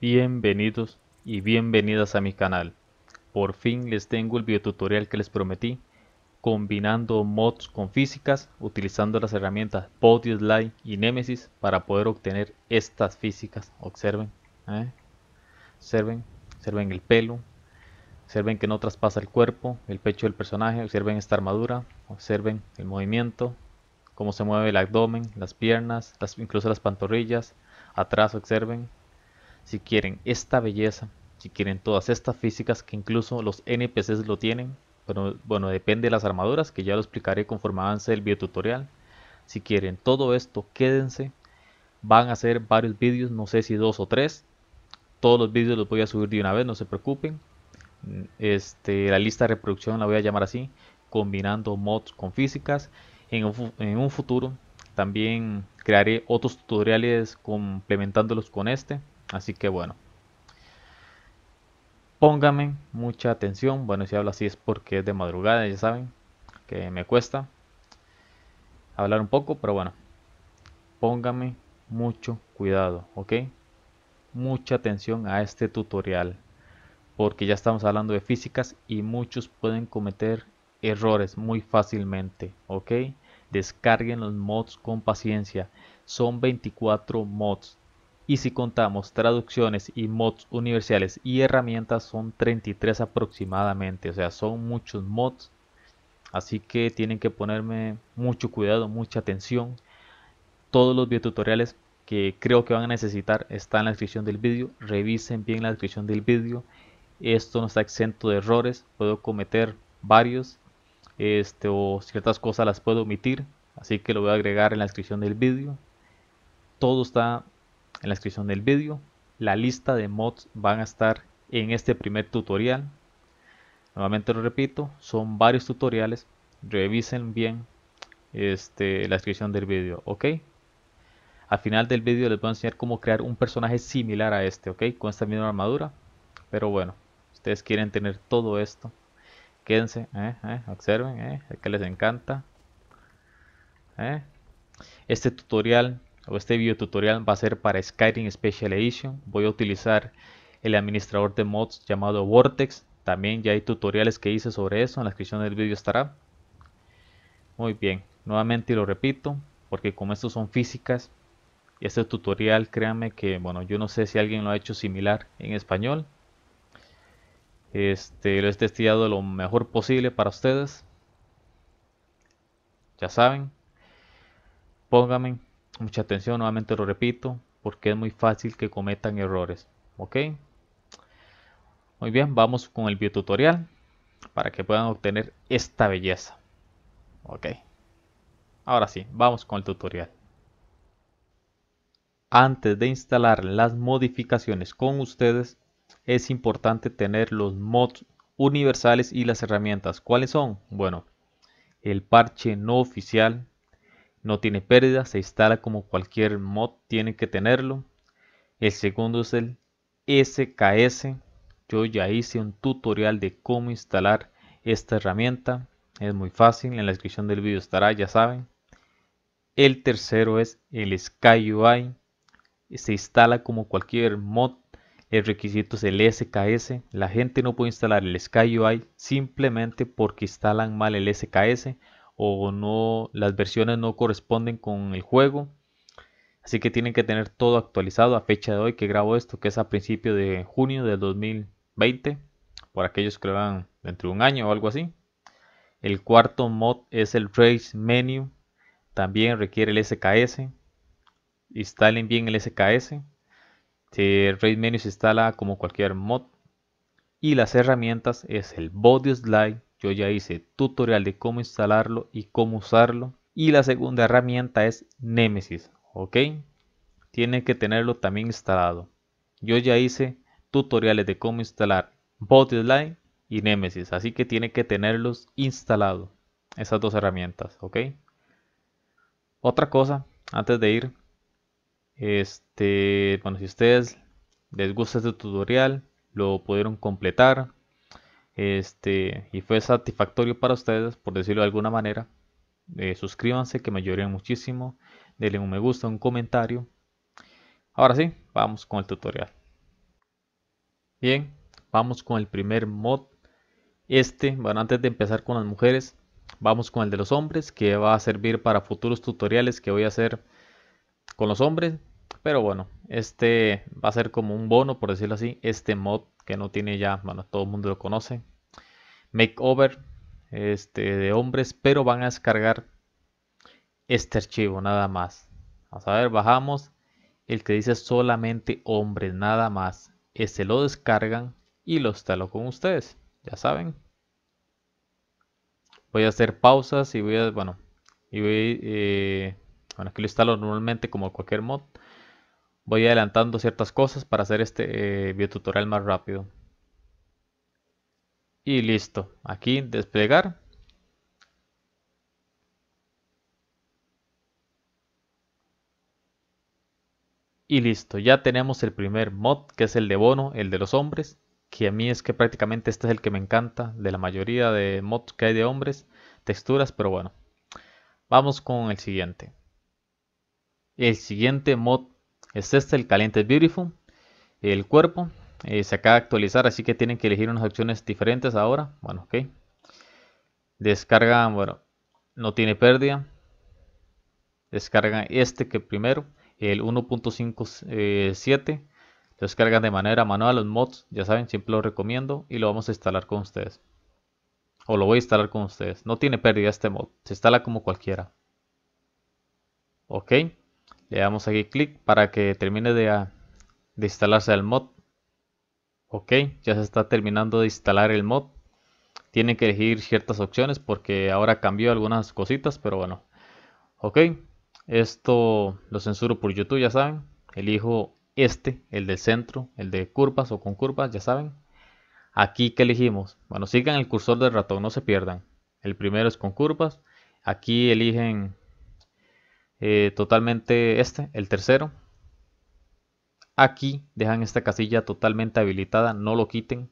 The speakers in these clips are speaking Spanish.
Bienvenidos y bienvenidas a mi canal. Por fin les tengo el videotutorial que les prometí, combinando mods con físicas, utilizando las herramientas Body Slide y Nemesis para poder obtener estas físicas. Observen, ¿eh? observen, observen el pelo, observen que no traspasa el cuerpo, el pecho del personaje, observen esta armadura, observen el movimiento, cómo se mueve el abdomen, las piernas, incluso las pantorrillas, atrás observen, si quieren esta belleza, si quieren todas estas físicas que incluso los NPCs lo tienen, pero bueno, depende de las armaduras, que ya lo explicaré conforme avance el tutorial Si quieren todo esto, quédense. Van a hacer varios vídeos, no sé si dos o tres. Todos los vídeos los voy a subir de una vez, no se preocupen. Este, la lista de reproducción la voy a llamar así, combinando mods con físicas. En un, en un futuro también crearé otros tutoriales complementándolos con este. Así que bueno. Póngame mucha atención. Bueno, si hablo así es porque es de madrugada, ya saben. Que me cuesta hablar un poco, pero bueno. Póngame mucho cuidado, ¿ok? Mucha atención a este tutorial. Porque ya estamos hablando de físicas y muchos pueden cometer errores muy fácilmente, ¿ok? Descarguen los mods con paciencia. Son 24 mods y si contamos traducciones y mods universales y herramientas son 33 aproximadamente, o sea, son muchos mods. Así que tienen que ponerme mucho cuidado, mucha atención. Todos los videotutoriales que creo que van a necesitar están en la descripción del vídeo. Revisen bien la descripción del vídeo. Esto no está exento de errores, puedo cometer varios este, o ciertas cosas las puedo omitir, así que lo voy a agregar en la descripción del vídeo. Todo está en la descripción del vídeo. La lista de mods van a estar en este primer tutorial. Nuevamente lo repito, son varios tutoriales. Revisen bien este, la descripción del vídeo, ¿ok? Al final del vídeo les voy a enseñar cómo crear un personaje similar a este, ¿ok? Con esta misma armadura. Pero bueno, ustedes quieren tener todo esto. Quédense, ¿eh? ¿Eh? observen, que ¿eh? les encanta. Este tutorial este video tutorial va a ser para Skyrim Special Edition. Voy a utilizar el administrador de mods llamado Vortex. También ya hay tutoriales que hice sobre eso, en la descripción del video estará. Muy bien, nuevamente lo repito, porque como estos son físicas, y este tutorial créanme que, bueno, yo no sé si alguien lo ha hecho similar en español. Este, lo he testeado lo mejor posible para ustedes. Ya saben, pónganme Mucha atención, nuevamente lo repito, porque es muy fácil que cometan errores. ¿Ok? Muy bien, vamos con el tutorial para que puedan obtener esta belleza. Ok. Ahora sí, vamos con el tutorial. Antes de instalar las modificaciones con ustedes, es importante tener los mods universales y las herramientas. ¿Cuáles son? Bueno, el parche no oficial, no tiene pérdida, se instala como cualquier mod tiene que tenerlo. El segundo es el SKS. Yo ya hice un tutorial de cómo instalar esta herramienta. Es muy fácil, en la descripción del vídeo estará, ya saben. El tercero es el SkyUI. Se instala como cualquier mod. El requisito es el SKS. La gente no puede instalar el SkyUI simplemente porque instalan mal el SKS o no las versiones no corresponden con el juego. Así que tienen que tener todo actualizado a fecha de hoy que grabo esto, que es a principio de junio del 2020, por aquellos que lo van dentro de un año o algo así. El cuarto mod es el Race Menu, también requiere el SKS. Instalen bien el SKS. El Race Menu se instala como cualquier mod. Y las herramientas es el Body Slide yo ya hice tutorial de cómo instalarlo y cómo usarlo. Y la segunda herramienta es Nemesis, ¿ok? Tiene que tenerlo también instalado. Yo ya hice tutoriales de cómo instalar Botline y Nemesis, así que tiene que tenerlos instalados, esas dos herramientas, ¿ok? Otra cosa, antes de ir, este, bueno, si ustedes les gusta este tutorial, lo pudieron completar, este, y fue satisfactorio para ustedes, por decirlo de alguna manera. Eh, suscríbanse, que me ayudarían muchísimo. Denle un me gusta, un comentario. Ahora sí, vamos con el tutorial. Bien, vamos con el primer mod. Este, bueno, antes de empezar con las mujeres, vamos con el de los hombres, que va a servir para futuros tutoriales que voy a hacer con los hombres. Pero bueno, este va a ser como un bono, por decirlo así. Este mod que no tiene ya, bueno, todo el mundo lo conoce. Makeover este, de hombres, pero van a descargar este archivo, nada más. Vamos a ver, bajamos el que dice solamente hombres, nada más. Este lo descargan y lo instalo con ustedes, ya saben. Voy a hacer pausas y voy a, bueno, y voy, eh, bueno, aquí lo instalo normalmente como cualquier mod voy adelantando ciertas cosas para hacer este video eh, tutorial más rápido. Y listo, aquí desplegar. Y listo, ya tenemos el primer mod que es el de Bono, el de los hombres, que a mí es que prácticamente este es el que me encanta de la mayoría de mods que hay de hombres, texturas, pero bueno. Vamos con el siguiente. El siguiente mod es este, el caliente beautiful, el cuerpo, eh, se acaba de actualizar, así que tienen que elegir unas opciones diferentes ahora, bueno, ok, descarga, bueno, no tiene pérdida, descargan este que primero, el 1.57, eh, descargan de manera manual los mods, ya saben, siempre lo recomiendo y lo vamos a instalar con ustedes. O lo voy a instalar con ustedes. No tiene pérdida este mod. Se instala como cualquiera. Ok. Le damos aquí clic para que termine de, ah, instalarse el mod. Ok, ya se está terminando de instalar el mod. Tienen que elegir ciertas opciones porque ahora cambió algunas cositas, pero bueno. Ok, esto lo censuro por YouTube, ya saben. Elijo este, el del centro, el de curvas o con curvas, ya saben. Aquí que elegimos. Bueno, sigan el cursor del ratón, no se pierdan. El primero es con curvas. Aquí eligen eh, totalmente este, el tercero. Aquí dejan esta casilla totalmente habilitada, no lo quiten.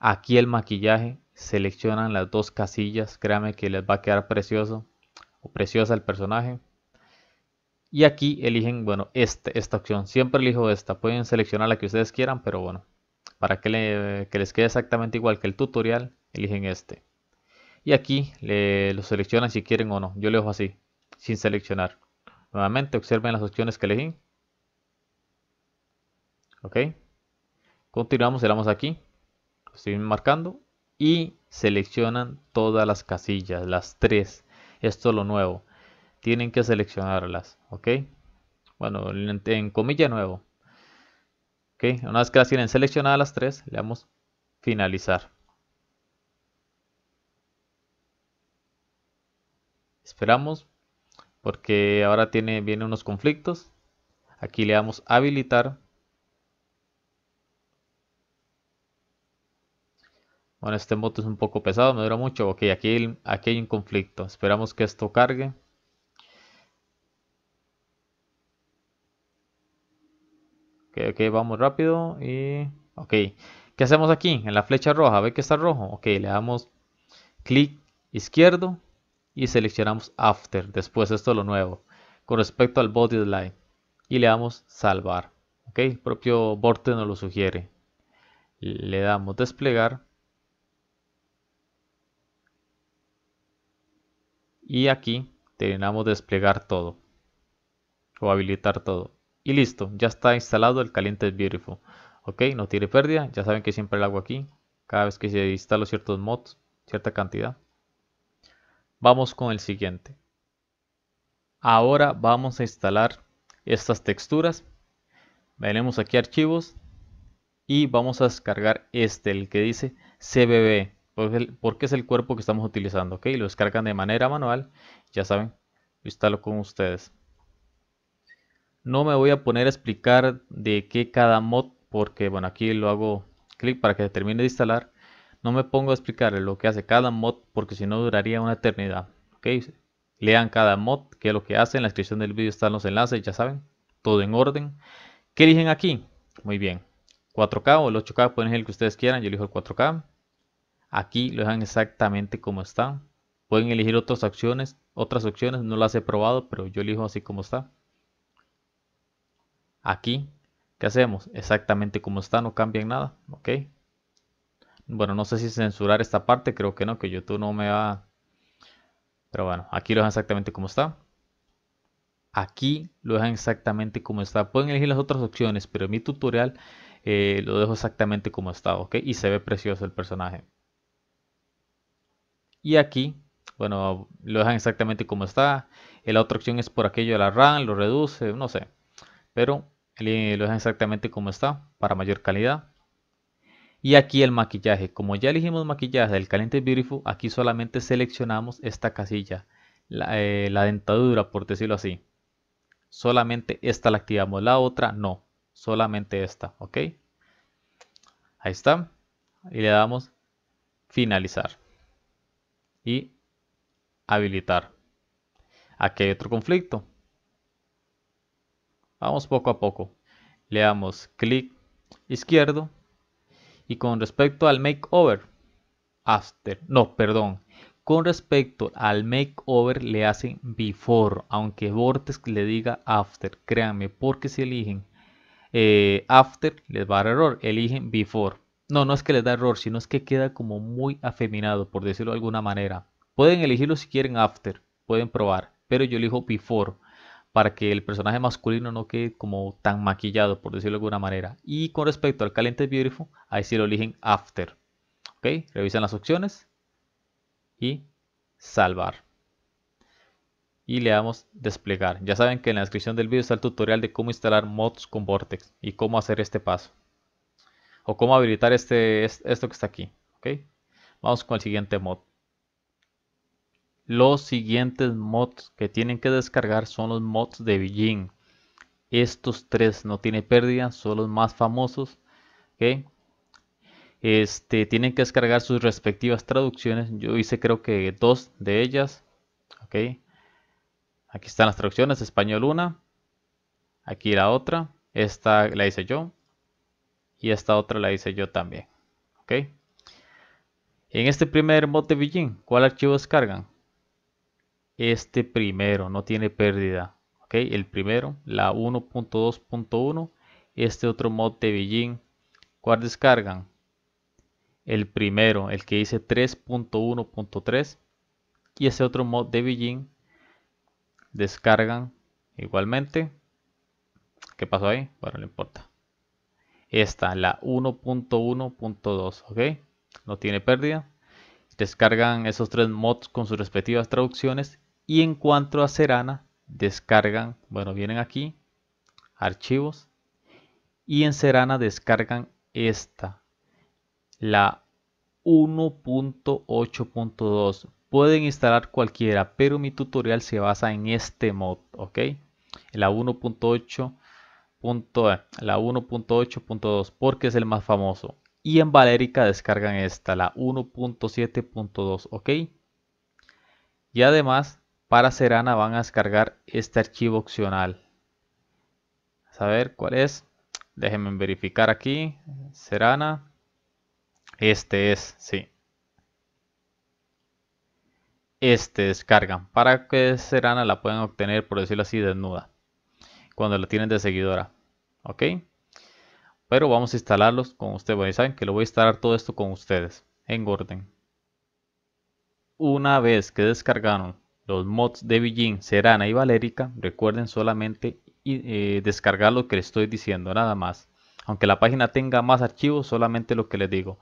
Aquí el maquillaje, seleccionan las dos casillas, créanme que les va a quedar precioso o preciosa el personaje. Y aquí eligen, bueno, este, esta opción. Siempre elijo esta. Pueden seleccionar la que ustedes quieran, pero bueno, para que, le, les quede exactamente igual que el tutorial, eligen este. Y aquí le, lo seleccionan si quieren o no. Yo le dejo así sin seleccionar. Nuevamente observen las opciones que elegí. Ok. Continuamos, le damos aquí. Estoy marcando. Y seleccionan todas las casillas, las tres. Esto es lo nuevo. Tienen que seleccionarlas. Ok. Bueno, en, en comilla nuevo. Ok. Una vez que las tienen seleccionadas las tres, le damos finalizar. Esperamos porque ahora tiene, viene unos conflictos. Aquí le damos habilitar. Bueno, este moto es un poco pesado, me dura mucho. Ok, aquí, aquí hay un conflicto. Esperamos que esto cargue. Ok, ok, vamos rápido. Y. Ok. ¿Qué hacemos aquí? En la flecha roja, ve que está rojo. Ok, le damos clic izquierdo y seleccionamos After, después esto es lo nuevo, con respecto al body slide y le damos salvar. ¿ok? El propio borte nos lo sugiere. Le damos desplegar. Y aquí terminamos desplegar todo. O habilitar todo. Y listo, ya está instalado el caliente Beautiful. Ok, no tiene pérdida. Ya saben que siempre lo hago aquí. Cada vez que se instalo ciertos mods, cierta cantidad. Vamos con el siguiente. Ahora vamos a instalar estas texturas. Venemos aquí archivos y vamos a descargar este, el que dice CBB, porque es el cuerpo que estamos utilizando. Lo descargan de manera manual, ya saben, lo instalo con ustedes. No me voy a poner a explicar de qué cada mod, porque bueno, aquí lo hago clic para que termine de instalar. No me pongo a explicarle lo que hace cada mod porque si no duraría una eternidad. ¿okay? Lean cada mod, qué es lo que hace. En la descripción del vídeo están los enlaces, ya saben. Todo en orden. ¿Qué eligen aquí? Muy bien. 4K o el 8K, pueden elegir el que ustedes quieran. Yo elijo el 4K. Aquí lo dejan exactamente como está. Pueden elegir otras opciones. Otras opciones, no las he probado, pero yo elijo así como está. Aquí, ¿qué hacemos? Exactamente como está, no cambian nada. ok bueno, no sé si censurar esta parte, creo que no, que YouTube no me va... Pero bueno, aquí lo dejan exactamente como está. Aquí lo dejan exactamente como está. Pueden elegir las otras opciones, pero en mi tutorial eh, lo dejo exactamente como está, ¿ok? Y se ve precioso el personaje. Y aquí, bueno, lo dejan exactamente como está. La otra opción es por aquello de la RAM, lo reduce, no sé. Pero eh, lo dejan exactamente como está, para mayor calidad. Y aquí el maquillaje, como ya elegimos maquillaje del Caliente Beautiful, aquí solamente seleccionamos esta casilla, eh, la, dentadura por decirlo así. Solamente esta la activamos, la otra no, solamente esta, ok. Ahí está. Y le damos finalizar y habilitar. Aquí hay otro conflicto. Vamos poco a poco. Le damos clic izquierdo y con respecto al makeover, after, no, perdón. Con respecto al makeover le hacen before, aunque Vortex le diga after, créanme, porque si eligen eh, after les va a dar error, eligen before. No, no es que les da error, sino es que queda como muy afeminado, por decirlo de alguna manera. Pueden elegirlo si quieren after, pueden probar, pero yo elijo before para que el personaje masculino no quede como tan maquillado, por decirlo de alguna manera. Y con respecto al Caliente Beautiful, ahí sí lo eligen After. ¿Ok? Revisan las opciones y salvar. Y le damos desplegar. Ya saben que en la descripción del video está el tutorial de cómo instalar mods con Vortex y cómo hacer este paso. O cómo habilitar este, esto que está aquí. Okay, Vamos con el siguiente mod. Los siguientes mods que tienen que descargar son los mods de Beijing. Estos tres no tiene pérdida, son los más famosos. Este, tienen que descargar sus respectivas traducciones. Yo hice creo que dos de ellas. Aquí están las traducciones, español una. Aquí la otra. Esta la hice yo. Y esta otra la hice yo también. En este primer mod de Beijing, ¿cuál archivo descargan? este primero, no tiene pérdida. ¿ok? El primero, la 1.2.1, este otro mod de Beijing. ¿Cuál descargan? El primero, el que dice 3.1.3. Y ese otro mod de Beijing descargan igualmente. ¿Qué pasó ahí? Bueno, no importa. Esta, la 1.1.2, ¿ok? No tiene pérdida. Descargan esos tres mods con sus respectivas traducciones y en cuanto a Serana, descargan, bueno, vienen aquí, archivos, y en Serana descargan esta, la 1.8.2. Pueden instalar cualquiera, pero mi tutorial se basa en este mod, ¿ok? La 1.8. Eh, la 1.8.2 porque es el más famoso. Y en Valérica descargan esta, la 1.7.2, ¿ok? Y además para Serana van a descargar este archivo opcional. A ver, cuál es. Déjenme verificar aquí. Serana. Este es, sí. Este descargan para que Serana la puedan obtener, por decirlo así, desnuda. Cuando la tienen de seguidora. ¿Ok? Pero vamos a instalarlos con ustedes. Bueno, saben que lo voy a instalar todo esto con ustedes. En orden. Una vez que descargaron los mods de Beijing, Serana y Valérica, recuerden solamente eh, descargar lo que les estoy diciendo, nada más. Aunque la página tenga más archivos, solamente lo que les digo.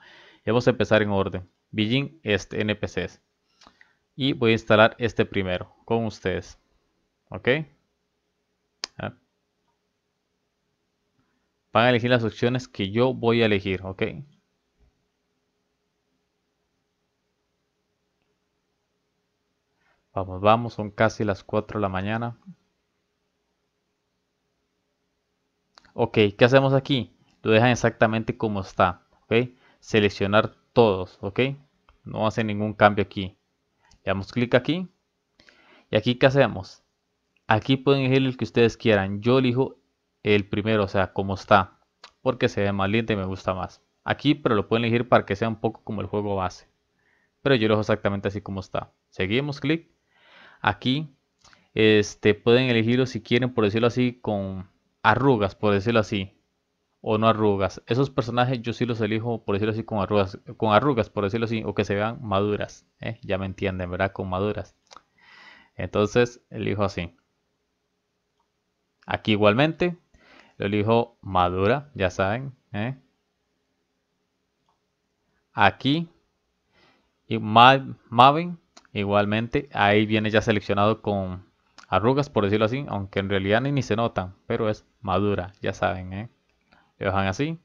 vamos a empezar en orden. Beijing este NPCs. Y voy a instalar este primero con ustedes. ¿Ok? Ah. Van a elegir las opciones que yo voy a elegir. ¿Ok? Vamos, vamos, son casi las 4 de la mañana. Ok, ¿qué hacemos aquí? Lo dejan exactamente como está. Ok, seleccionar todos. Ok, no hace ningún cambio aquí. Le damos clic aquí. Y aquí, ¿qué hacemos? Aquí pueden elegir el que ustedes quieran. Yo elijo el primero, o sea, como está. Porque se ve más lindo y me gusta más. Aquí, pero lo pueden elegir para que sea un poco como el juego base. Pero yo lo dejo exactamente así como está. Seguimos, clic Aquí este, pueden elegirlo si quieren, por decirlo así, con arrugas, por decirlo así, o no arrugas. Esos personajes yo sí los elijo, por decirlo así, con arrugas, con arrugas por decirlo así, o que se vean maduras. ¿eh? Ya me entienden, ¿verdad? Con maduras. Entonces, elijo así. Aquí igualmente, lo elijo madura, ya saben. ¿eh? Aquí, y Maven, Igualmente, ahí viene ya seleccionado con arrugas, por decirlo así, aunque en realidad ni, se notan, pero es madura, ya saben, ¿eh? Le dejan así.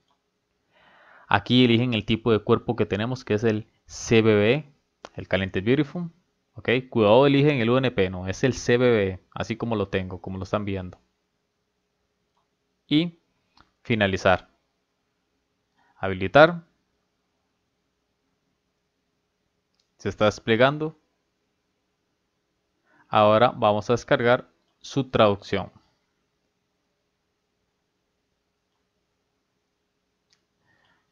Aquí eligen el tipo de cuerpo que tenemos, que es el CBB, el Caliente Beautiful. Ok, cuidado, eligen el UNP, no, es el CBB, así como lo tengo, como lo están viendo. Y finalizar. Habilitar. Se está desplegando. Ahora vamos a descargar su traducción.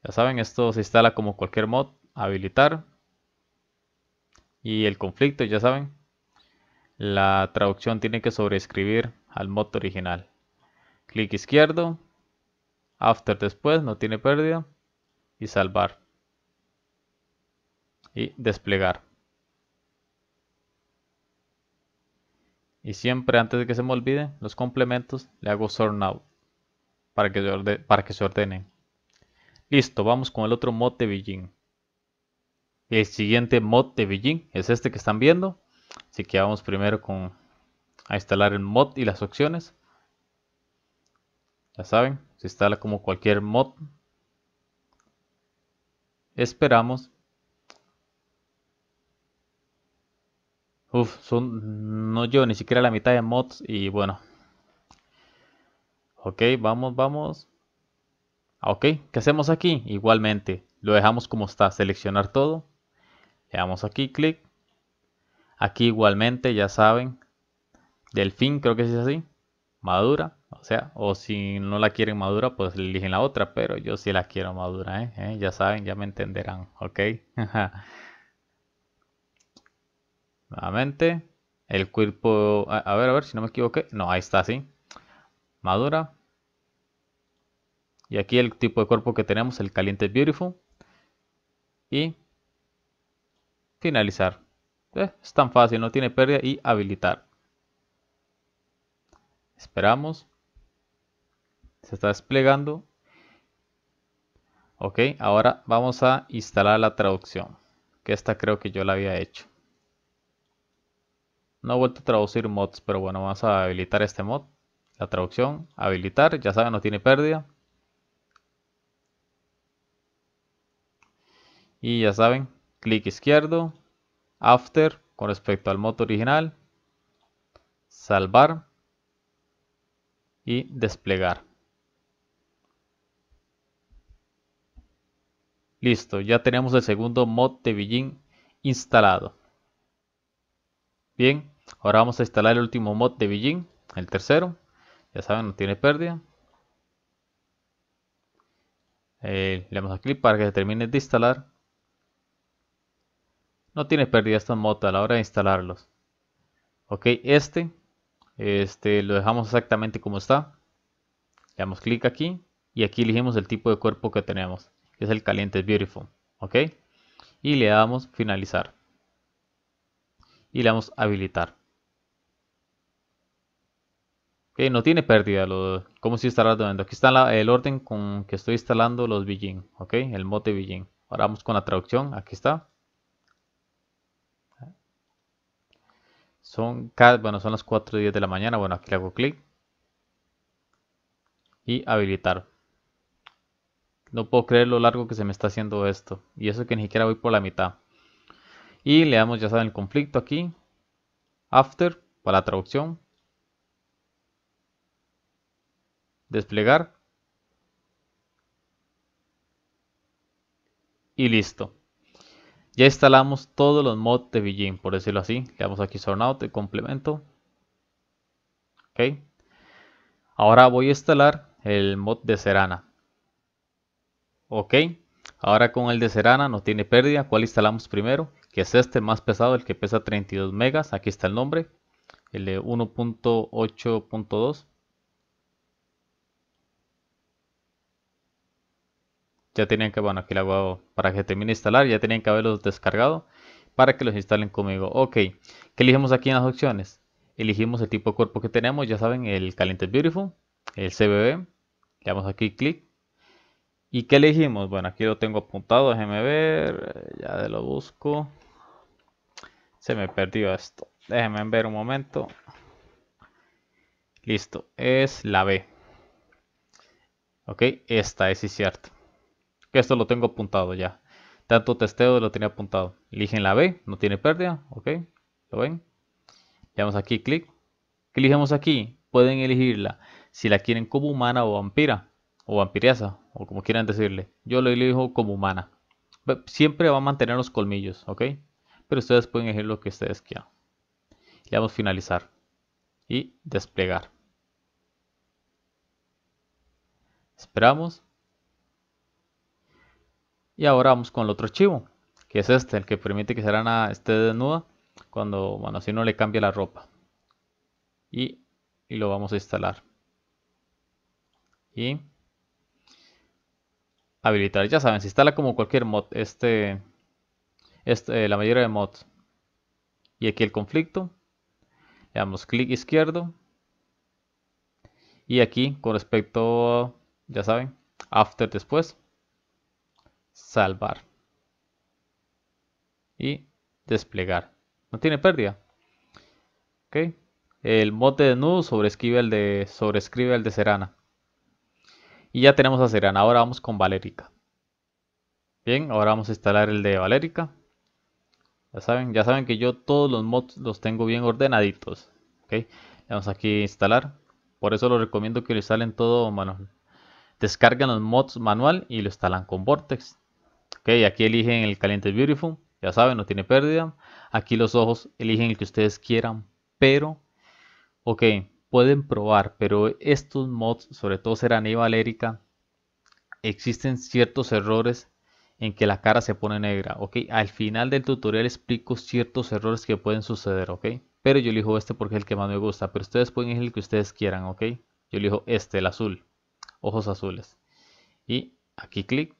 Ya saben, esto se instala como cualquier mod, habilitar. Y el conflicto, ya saben, la traducción tiene que sobreescribir al mod original. Clic izquierdo, after después, no tiene pérdida, y salvar. Y desplegar. Y siempre antes de que se me olvide, los complementos le hago sort now para que, para que se ordenen. Listo, vamos con el otro mod de Beijing. El siguiente mod de Beijing es este que están viendo. Así que vamos primero con a instalar el mod y las opciones. Ya saben, se instala como cualquier mod. Esperamos Uf, son, no yo ni siquiera la mitad de mods y bueno. Ok, vamos, vamos. Ah, ok, ¿qué hacemos aquí? Igualmente, lo dejamos como está, seleccionar todo. Le damos aquí, clic. Aquí igualmente, ya saben. Delfín, creo que es así. Madura, o sea, o si no la quieren madura, pues eligen la otra, pero yo sí la quiero madura, ¿eh? ¿Eh? Ya saben, ya me entenderán, ok. Nuevamente. El cuerpo, a, ver, a ver si no me equivoqué. No, ahí está, sí. Madura. Y aquí el tipo de cuerpo que tenemos, el caliente beautiful. Y finalizar. Eh, es tan fácil, no tiene pérdida y habilitar. Esperamos. Se está desplegando. Ok, ahora vamos a instalar la traducción. Que esta creo que yo la había hecho. No he vuelto a traducir mods, pero bueno, vamos a habilitar este mod. La traducción, habilitar, ya saben, no tiene pérdida. Y ya saben, clic izquierdo, after con respecto al mod original, salvar y desplegar. Listo, ya tenemos el segundo mod de Beijing instalado. Bien, Ahora vamos a instalar el último mod de Beijing, el tercero. Ya saben, no tiene pérdida. Eh, le damos a clic para que se termine de instalar. No tiene pérdida estos mods a la hora de instalarlos. Ok, este, este lo dejamos exactamente como está. Le damos clic aquí y aquí elegimos el tipo de cuerpo que tenemos, que es el caliente, beautiful. Ok, y le damos finalizar y le damos habilitar. Ok, no tiene pérdida, lo, como si instalando. Aquí está el orden con que estoy instalando los billing ok, el mote Beijing. Ahora vamos con la traducción, aquí está. Son, bueno, son las 4 y 10 de la mañana, bueno, aquí le hago clic. Y habilitar. No puedo creer lo largo que se me está haciendo esto. Y eso que ni siquiera voy por la mitad. Y le damos, ya saben, el conflicto aquí. After para la traducción. Desplegar. Y listo. Ya instalamos todos los mods de Vijin, por decirlo así. Le damos aquí Sornout, el complemento. Ok. Ahora voy a instalar el mod de Serana. Ok. Ahora con el de Serana no tiene pérdida. ¿Cuál instalamos primero? que es este más pesado, el que pesa 32 megas, aquí está el nombre, el 1.8.2. Ya tenían que, bueno, aquí lo hago para que termine de instalar, ya tenían que haberlos descargado para que los instalen conmigo. Ok, ¿qué elegimos aquí en las opciones? Elegimos el tipo de cuerpo que tenemos, ya saben, el Caliente Beautiful, el CBB, le damos aquí clic. ¿Y qué elegimos? Bueno, aquí lo tengo apuntado, déjenme ver, ya lo busco. Se me perdió esto. Déjenme ver un momento. Listo, es la B. Ok, esta es y cierto. Que esto lo tengo apuntado ya. Tanto testeo lo tenía apuntado. Eligen la B, no tiene pérdida. Ok, ¿lo ven? Le damos aquí clic. ¿Qué aquí? Pueden elegirla si la quieren como humana o vampira. O vampiriasa, o como quieran decirle. Yo lo elijo como humana. Siempre va a mantener los colmillos, ¿ok? pero ustedes pueden elegir lo que ustedes quieran. Le damos finalizar y desplegar. Esperamos. Y ahora vamos con el otro archivo, que es este, el que permite que Serana esté desnuda cuando, bueno, si no le cambia la ropa. Y, y lo vamos a instalar. Y habilitar, ya saben, se instala como cualquier mod, este este, eh, la mayoría de mods. Y aquí el conflicto. Le damos clic izquierdo. Y aquí con respecto, ya saben, after después. Salvar. Y desplegar. No tiene pérdida. Ok. El mote de nudo sobrescribe el de, sobrescribe el de Serana. Y ya tenemos a Serana. Ahora vamos con Valérica. Bien, ahora vamos a instalar el de Valérica. Ya saben, ya saben que yo todos los mods los tengo bien ordenaditos. ¿okay? Vamos aquí a instalar. Por eso lo recomiendo que lo instalen todo, manual. descargan los mods manual y lo instalan con Vortex. Ok, aquí eligen el caliente Beautiful, ya saben, no tiene pérdida. Aquí los ojos eligen el que ustedes quieran, pero, ok, pueden probar, pero estos mods, sobre todo será y Valérica, existen ciertos errores en que la cara se pone negra, ok. Al final del tutorial explico ciertos errores que pueden suceder, ok. Pero yo elijo este porque es el que más me gusta, pero ustedes pueden elegir el que ustedes quieran, ok. Yo elijo este, el azul, ojos azules. Y aquí clic,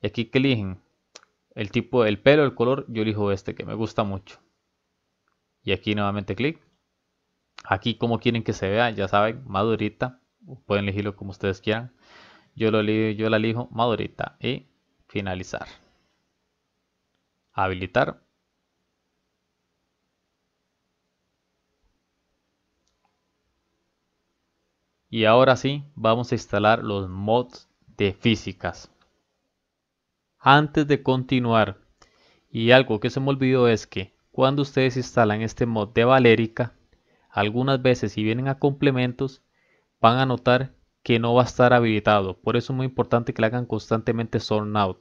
y aquí que eligen el tipo, el pelo, el color, yo elijo este que me gusta mucho. Y aquí nuevamente clic. Aquí como quieren que se vea, ya saben, madurita. Pueden elegirlo como ustedes quieran. Yo, lo, yo la elijo madurita. Y finalizar. Habilitar. Y ahora sí, vamos a instalar los mods de físicas. Antes de continuar, y algo que se me olvidó es que cuando ustedes instalan este mod de Valérica, algunas veces si vienen a complementos, van a notar que no va a estar habilitado. Por eso es muy importante que le hagan constantemente Sornout.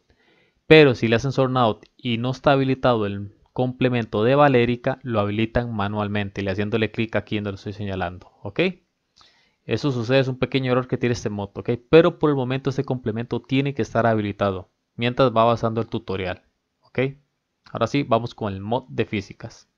Pero si le hacen Sornout y no está habilitado el complemento de Valérica, lo habilitan manualmente, le haciéndole clic aquí donde lo estoy señalando. ¿Ok? Eso sucede, es un pequeño error que tiene este mod, ¿ok? Pero por el momento este complemento tiene que estar habilitado, mientras va avanzando el tutorial, ¿ok? Ahora sí, vamos con el mod de físicas.